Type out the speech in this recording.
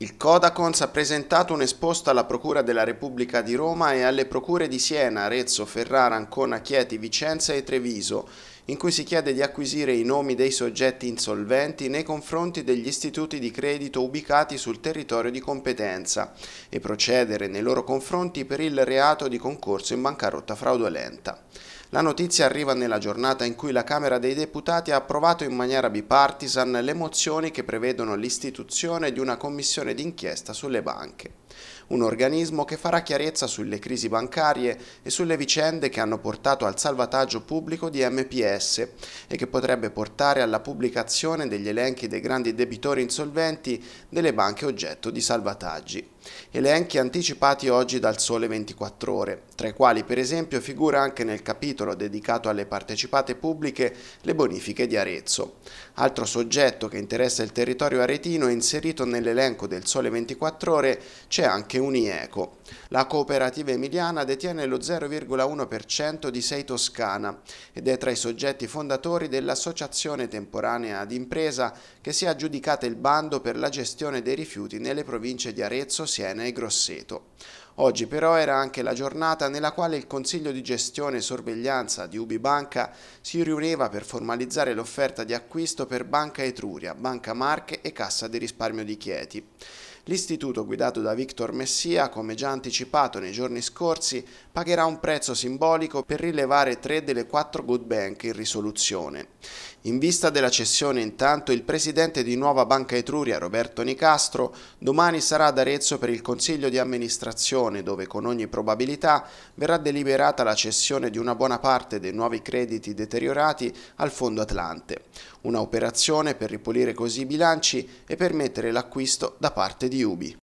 Il Codacons ha presentato un esposto alla Procura della Repubblica di Roma e alle Procure di Siena, Arezzo, Ferrara, Ancona, Chieti, Vicenza e Treviso in cui si chiede di acquisire i nomi dei soggetti insolventi nei confronti degli istituti di credito ubicati sul territorio di competenza e procedere nei loro confronti per il reato di concorso in bancarotta fraudolenta. La notizia arriva nella giornata in cui la Camera dei Deputati ha approvato in maniera bipartisan le mozioni che prevedono l'istituzione di una commissione d'inchiesta sulle banche. Un organismo che farà chiarezza sulle crisi bancarie e sulle vicende che hanno portato al salvataggio pubblico di MPS complesse e che potrebbe portare alla pubblicazione degli elenchi dei grandi debitori insolventi delle banche oggetto di salvataggi elenchi anticipati oggi dal Sole 24 Ore, tra i quali per esempio figura anche nel capitolo dedicato alle partecipate pubbliche le bonifiche di Arezzo. Altro soggetto che interessa il territorio aretino inserito nell'elenco del Sole 24 Ore c'è anche Unieco. La cooperativa emiliana detiene lo 0,1% di Sei Toscana ed è tra i soggetti fondatori dell'Associazione Temporanea d'Impresa che si è aggiudicata il bando per la gestione dei rifiuti nelle province di Arezzo, Siena e Grosseto. Oggi però era anche la giornata nella quale il Consiglio di gestione e sorveglianza di UbiBanca si riuniva per formalizzare l'offerta di acquisto per Banca Etruria, Banca Marche e Cassa di risparmio di Chieti. L'istituto guidato da Victor Messia, come già anticipato nei giorni scorsi, pagherà un prezzo simbolico per rilevare tre delle quattro good bank in risoluzione. In vista della cessione intanto il presidente di Nuova Banca Etruria Roberto Nicastro domani sarà ad Arezzo per il consiglio di amministrazione dove con ogni probabilità verrà deliberata la cessione di una buona parte dei nuovi crediti deteriorati al Fondo Atlante. Una operazione per ripulire così i bilanci e permettere l'acquisto da parte di de